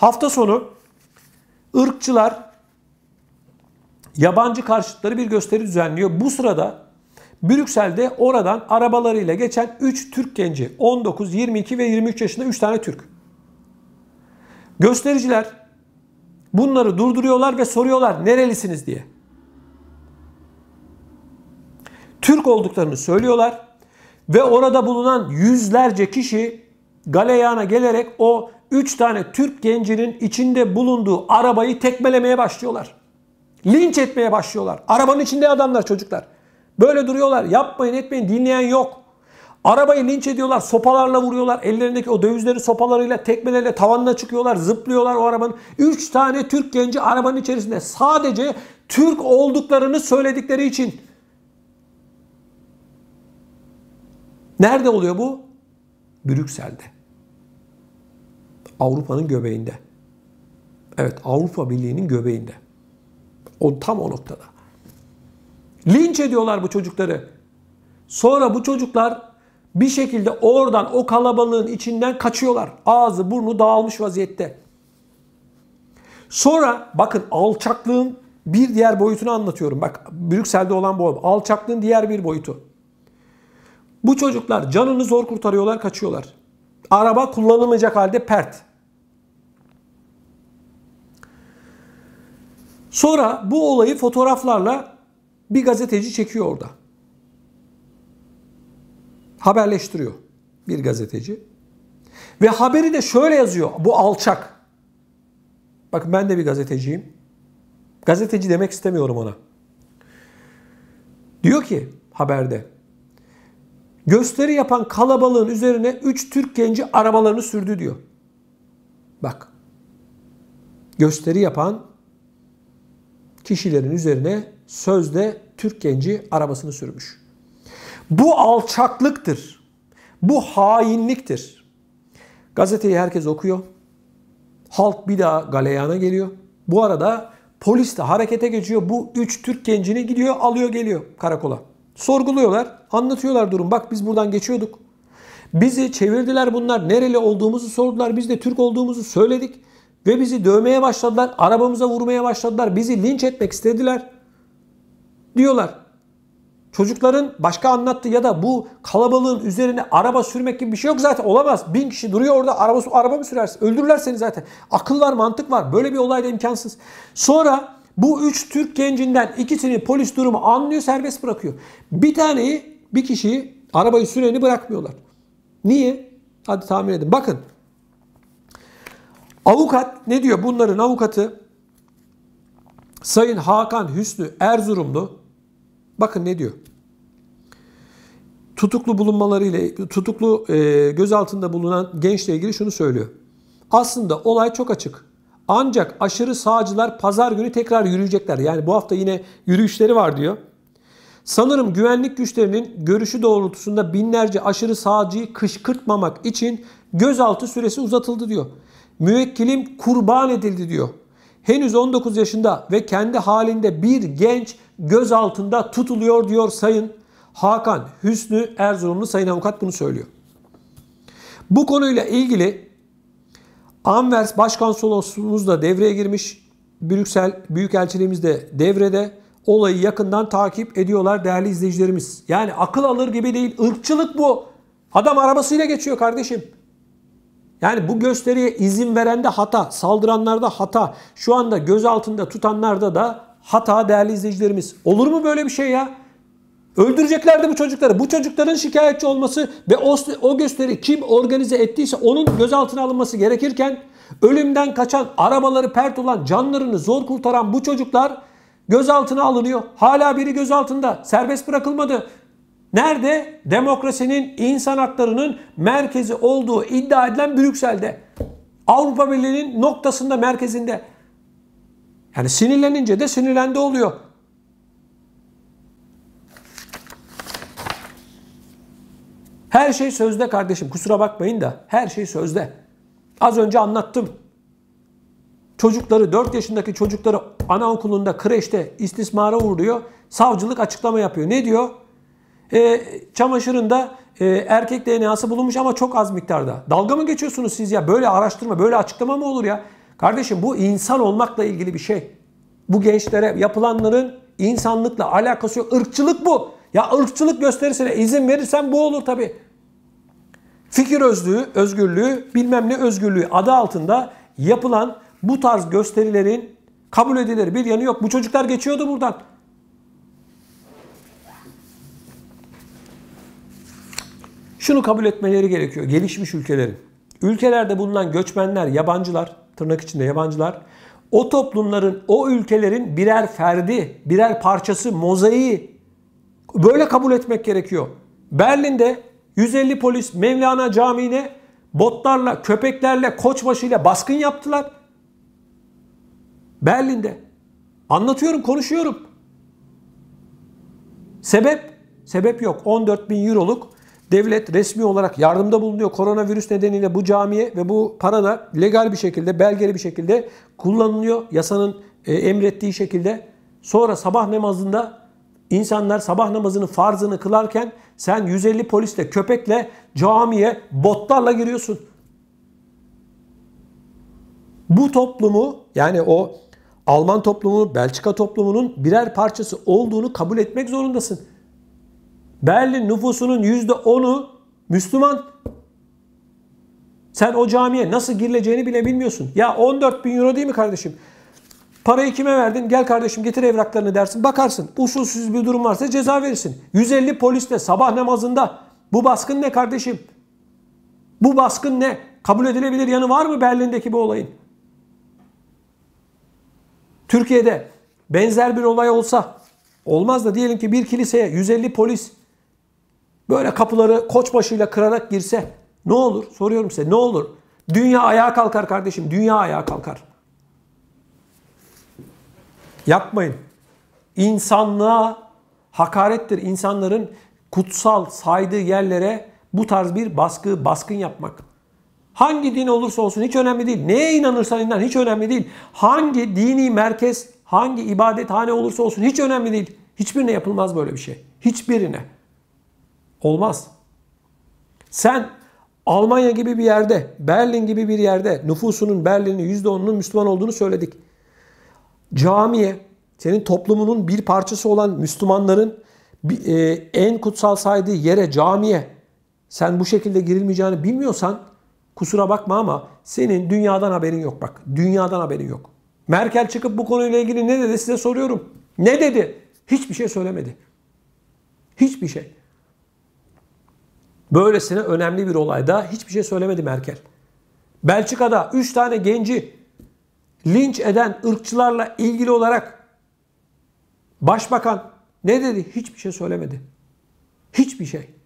Hafta sonu ırkçılar yabancı karşıtları bir gösteri düzenliyor. Bu sırada Brüksel'de oradan arabalarıyla geçen 3 Türk genci 19, 22 ve 23 yaşında 3 tane Türk. Göstericiler bunları durduruyorlar ve soruyorlar nerelisiniz diye. Türk olduklarını söylüyorlar ve orada bulunan yüzlerce kişi galeyana gelerek o 3 tane Türk gencinin içinde bulunduğu arabayı tekmelemeye başlıyorlar. Linç etmeye başlıyorlar. Arabanın içinde adamlar çocuklar. Böyle duruyorlar. Yapmayın etmeyin dinleyen yok. Arabayı linç ediyorlar. Sopalarla vuruyorlar. Ellerindeki o dövizleri sopalarıyla tekmelerle tavanına çıkıyorlar. Zıplıyorlar o arabanın. 3 tane Türk genci arabanın içerisinde. Sadece Türk olduklarını söyledikleri için. Nerede oluyor bu? Brüksel'de. Avrupa'nın göbeğinde. Evet Avrupa Birliği'nin göbeğinde. O tam o noktada. Linç ediyorlar bu çocukları. Sonra bu çocuklar bir şekilde oradan o kalabalığın içinden kaçıyorlar. Ağzı burnu dağılmış vaziyette. Sonra bakın alçaklığın bir diğer boyutunu anlatıyorum. Bak Brüksel'de olan bu alçaklığın diğer bir boyutu. Bu çocuklar canını zor kurtarıyorlar, kaçıyorlar. Araba kullanılmayacak halde pert. Sonra bu olayı fotoğraflarla bir gazeteci çekiyor orada. Haberleştiriyor bir gazeteci. Ve haberi de şöyle yazıyor bu alçak. Bakın ben de bir gazeteciyim. Gazeteci demek istemiyorum ona. Diyor ki haberde gösteri yapan kalabalığın üzerine 3 Türk genci arabalarını sürdü diyor. Bak. Gösteri yapan kişilerin üzerine sözde Türk genci arabasını sürmüş. Bu alçaklıktır. Bu hainliktir. Gazeteyi herkes okuyor. Halk bir daha galeyana geliyor. Bu arada polis de harekete geçiyor. Bu üç Türk gencini gidiyor alıyor geliyor karakola. Sorguluyorlar. Anlatıyorlar durum. Bak biz buradan geçiyorduk. Bizi çevirdiler bunlar. Nereli olduğumuzu sordular. Biz de Türk olduğumuzu söyledik. Ve bizi dövmeye başladılar, arabamıza vurmaya başladılar, bizi linç etmek istediler diyorlar. Çocukların başka anlattı ya da bu kalabalığın üzerine araba sürmek gibi bir şey yok zaten olamaz. Bin kişi duruyor orada araba, araba mı sürersin? Öldürürler seni zaten. Akıl var mantık var böyle bir olayda imkansız. Sonra bu üç Türk gencinden ikisini polis durumu anlıyor serbest bırakıyor. Bir taneyi bir kişiyi arabayı süreni bırakmıyorlar. Niye? Hadi tahmin edin. Bakın Avukat ne diyor? Bunların avukatı Sayın Hakan Hüsnü Erzurumlu bakın ne diyor? Tutuklu bulunmaları ile tutuklu e, gözaltında bulunan gençle ilgili şunu söylüyor. Aslında olay çok açık. Ancak aşırı sağcılar pazar günü tekrar yürüyecekler. Yani bu hafta yine yürüyüşleri var diyor. Sanırım güvenlik güçlerinin görüşü doğrultusunda binlerce aşırı sağcıyı kışkırtmamak için gözaltı süresi uzatıldı diyor müvekkilim kurban edildi diyor. Henüz 19 yaşında ve kendi halinde bir genç göz altında tutuluyor diyor Sayın Hakan Hüsnü Erzurumlu Sayın Avukat bunu söylüyor. Bu konuyla ilgili Anvers Başkonsolosluğumuz da devreye girmiş. Brüksel Büyükelçiliğimiz de devrede. Olayı yakından takip ediyorlar değerli izleyicilerimiz. Yani akıl alır gibi değil. Irkçılık bu. Adam arabasıyla geçiyor kardeşim. Yani bu gösteriye izin veren de hata, saldıranlarda hata, şu anda göz altında tutanlarda da hata değerli izleyicilerimiz. Olur mu böyle bir şey ya? Öldüreceklerdi bu çocukları. Bu çocukların şikayetçi olması ve o, o gösteri kim organize ettiyse onun gözaltına alınması gerekirken ölümden kaçan, arabaları pert olan, canlarını zor kurtaran bu çocuklar gözaltına alınıyor. Hala biri gözaltında. Serbest bırakılmadı. Nerede? Demokrasinin, insan haklarının merkezi olduğu iddia edilen Brüksel'de. Avrupa Birliği'nin noktasında, merkezinde. Yani sinirlenince de sinirlendi oluyor. Her şey sözde kardeşim. Kusura bakmayın da her şey sözde. Az önce anlattım. Çocukları 4 yaşındaki çocukları anaokulunda, kreşte istismara uğruyor. Savcılık açıklama yapıyor. Ne diyor? e, çamaşırında e, erkek DNA'sı bulunmuş ama çok az miktarda. Dalga mı geçiyorsunuz siz ya? Böyle araştırma, böyle açıklama mı olur ya? Kardeşim bu insan olmakla ilgili bir şey. Bu gençlere yapılanların insanlıkla alakası yok. Irkçılık bu. Ya ırkçılık gösterisine izin verirsen bu olur tabi. Fikir özlüğü, özgürlüğü, bilmem ne özgürlüğü adı altında yapılan bu tarz gösterilerin kabul edilir bir yanı yok. Bu çocuklar geçiyordu buradan. şunu kabul etmeleri gerekiyor gelişmiş ülkelerin. Ülkelerde bulunan göçmenler, yabancılar, tırnak içinde yabancılar o toplumların, o ülkelerin birer ferdi, birer parçası, mozaiği böyle kabul etmek gerekiyor. Berlin'de 150 polis Mevlana Camii'ne botlarla, köpeklerle, koçbaşıyla baskın yaptılar. Berlin'de. Anlatıyorum, konuşuyorum. Sebep? Sebep yok. 14 bin euroluk Devlet resmi olarak yardımda bulunuyor koronavirüs nedeniyle bu camiye ve bu para da legal bir şekilde, belgeli bir şekilde kullanılıyor yasanın e, emrettiği şekilde. Sonra sabah namazında insanlar sabah namazının farzını kılarken sen 150 polisle, köpekle camiye botlarla giriyorsun. Bu toplumu yani o Alman toplumu, Belçika toplumunun birer parçası olduğunu kabul etmek zorundasın. Berlin nüfusunun %10'u Müslüman. Sen o camiye nasıl girileceğini bile bilmiyorsun. Ya 14 bin euro değil mi kardeşim? Parayı kime verdin? Gel kardeşim getir evraklarını dersin. Bakarsın. Usulsüz bir durum varsa ceza verirsin. 150 polisle sabah namazında. Bu baskın ne kardeşim? Bu baskın ne? Kabul edilebilir yanı var mı Berlin'deki bu olayın? Türkiye'de benzer bir olay olsa olmaz da diyelim ki bir kiliseye 150 polis böyle kapıları koçbaşıyla kırarak girse ne olur? Soruyorum size ne olur? Dünya ayağa kalkar kardeşim. Dünya ayağa kalkar. Yapmayın. İnsanlığa hakarettir. insanların kutsal saydığı yerlere bu tarz bir baskı, baskın yapmak. Hangi din olursa olsun hiç önemli değil. Neye inanırsan inan hiç önemli değil. Hangi dini merkez, hangi ibadethane olursa olsun hiç önemli değil. Hiçbirine yapılmaz böyle bir şey. Hiçbirine. Olmaz. Sen Almanya gibi bir yerde, Berlin gibi bir yerde nüfusunun Berlin'in %10'unun Müslüman olduğunu söyledik. Camiye, senin toplumunun bir parçası olan Müslümanların e, en kutsal saydığı yere, camiye sen bu şekilde girilmeyeceğini bilmiyorsan kusura bakma ama senin dünyadan haberin yok bak. Dünyadan haberin yok. Merkel çıkıp bu konuyla ilgili ne dedi size soruyorum. Ne dedi? Hiçbir şey söylemedi. Hiçbir şey. Böylesine önemli bir olayda hiçbir şey söylemedi Merkel. Belçika'da 3 tane genci linç eden ırkçılarla ilgili olarak başbakan ne dedi? Hiçbir şey söylemedi. Hiçbir şey.